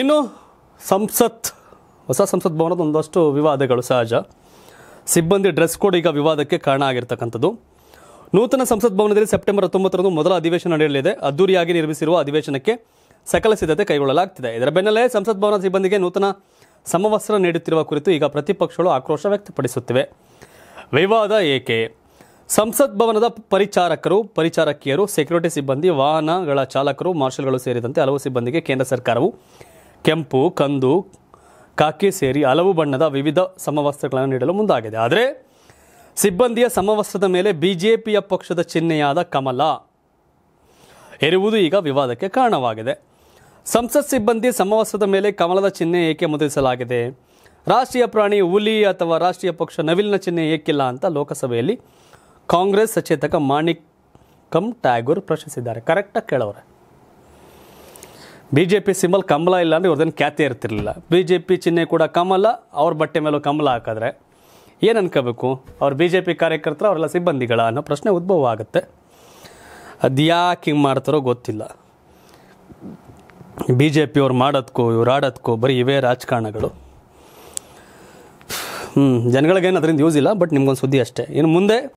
ಇನ್ನು ಸಂಸತ್ ಹೊಸ ಸಂಸತ್ ಭವನದ ಒಂದಷ್ಟು ವಿವಾದಗಳು ಸಹಜ ಸಿಬ್ಬಂದಿ ಡ್ರೆಸ್ ಕೋಡ್ ಈಗ ವಿವಾದಕ್ಕೆ ಕಾರಣ ಆಗಿರ್ತಕ್ಕಂಥದ್ದು ನೂತನ ಸಂಸತ್ ಭವನದಲ್ಲಿ ಸೆಪ್ಟೆಂಬರ್ ಹತ್ತೊಂಬತ್ತರಂದು ಮೊದಲ ಅಧಿವೇಶನ ನಡೆಯಲಿದೆ ಅದ್ದೂರಿಯಾಗಿ ನಿರ್ಮಿಸಿರುವ ಅಧಿವೇಶನಕ್ಕೆ ಸಕಲ ಸಿದ್ಧತೆ ಕೈಗೊಳ್ಳಲಾಗ್ತಿದೆ ಇದರ ಬೆನ್ನಲ್ಲೇ ಸಂಸತ್ ಭವನ ಸಿಬ್ಬಂದಿಗೆ ನೂತನ ಸಮವಸ್ತ್ರ ನೀಡುತ್ತಿರುವ ಕುರಿತು ಈಗ ಪ್ರತಿಪಕ್ಷಗಳು ಆಕ್ರೋಶ ವ್ಯಕ್ತಪಡಿಸುತ್ತಿವೆ ವಿವಾದ ಏಕೆ ಸಂಸತ್ ಭವನದ ಪರಿಚಾರಕರು ಪರಿಚಾರಕಿಯರು ಸೆಕ್ಯೂರಿಟಿ ಸಿಬ್ಬಂದಿ ವಾಹನಗಳ ಚಾಲಕರು ಮಾರ್ಷಲ್ಗಳು ಸೇರಿದಂತೆ ಹಲವು ಸಿಬ್ಬಂದಿಗೆ ಕೇಂದ್ರ ಸರ್ಕಾರವು ಕೆಂಪು ಕಂದು ಕಾಕಿ ಸೇರಿ ಹಲವು ಬಣ್ಣದ ವಿವಿಧ ಸಮವಸ್ತ್ರಗಳನ್ನು ನೀಡಲು ಮುಂದಾಗಿದೆ ಆದರೆ ಸಿಬ್ಬಂದಿಯ ಸಮವಸ್ತ್ರದ ಮೇಲೆ ಬಿಜೆಪಿಯ ಪಕ್ಷದ ಚಿಹ್ನೆಯಾದ ಕಮಲ ಎರುವುದು ಈಗ ವಿವಾದಕ್ಕೆ ಕಾರಣವಾಗಿದೆ ಸಂಸತ್ ಸಿಬ್ಬಂದಿ ಸಮವಸ್ತ್ರದ ಮೇಲೆ ಕಮಲದ ಚಿಹ್ನೆ ಏಕೆ ಮುದ್ರಿಸಲಾಗಿದೆ ರಾಷ್ಟ್ರೀಯ ಪ್ರಾಣಿ ಹುಲಿ ಅಥವಾ ರಾಷ್ಟ್ರೀಯ ಪಕ್ಷ ನವಿಲಿನ ಚಿಹ್ನೆ ಏಕಿಲ್ಲ ಅಂತ ಲೋಕಸಭೆಯಲ್ಲಿ ಕಾಂಗ್ರೆಸ್ ಸಚೇತಕ ಕಂ ಟ್ಯಾಗೂರ್ ಪ್ರಶ್ನಿಸಿದ್ದಾರೆ ಕರೆಕ್ಟಾಗಿ ಕೇಳೋರೆ ಬಿ ಜೆ ಪಿ ಸಿಂಬಲ್ ಕಮಲ ಇಲ್ಲ ಅಂದರೆ ಇವ್ರದ್ದೇನು ಖ್ಯಾತಿ ಇರ್ತಿರ್ಲಿಲ್ಲ ಬಿ ಜೆ ಪಿ ಚಿಹ್ನೆ ಕೂಡ ಕಮಲ ಅವ್ರ ಬಟ್ಟೆ ಮೇಲೂ ಕಮಲ ಹಾಕಿದ್ರೆ ಏನು ಅನ್ಕೋಬೇಕು ಅವ್ರ ಬಿ ಜೆ ಪಿ ಕಾರ್ಯಕರ್ತರು ಅವರೆಲ್ಲ ಸಿಬ್ಬಂದಿಗಳ ಅನ್ನೋ ಪ್ರಶ್ನೆ ಉದ್ಭವ ಆಗುತ್ತೆ ಅದು ಯಾಕೆ ಹಿಂಗೆ ಮಾಡ್ತಾರೋ ಗೊತ್ತಿಲ್ಲ ಬಿ ಜೆ ಪಿ ಅವ್ರು ಮಾಡೋದ್ಕೋ ಇವ್ರು ಆಡೋದ್ಕೋ ಬರೀ ಇವೇ ರಾಜಕಾರಣಗಳು ಹ್ಞೂ ಜನಗಳಿಗೇನು ಅದರಿಂದ ಯೂಸ್ ಇಲ್ಲ ಬಟ್ ನಿಮ್ಗೊಂದು ಸುದ್ದಿ ಅಷ್ಟೇ ಇನ್ನು ಮುಂದೆ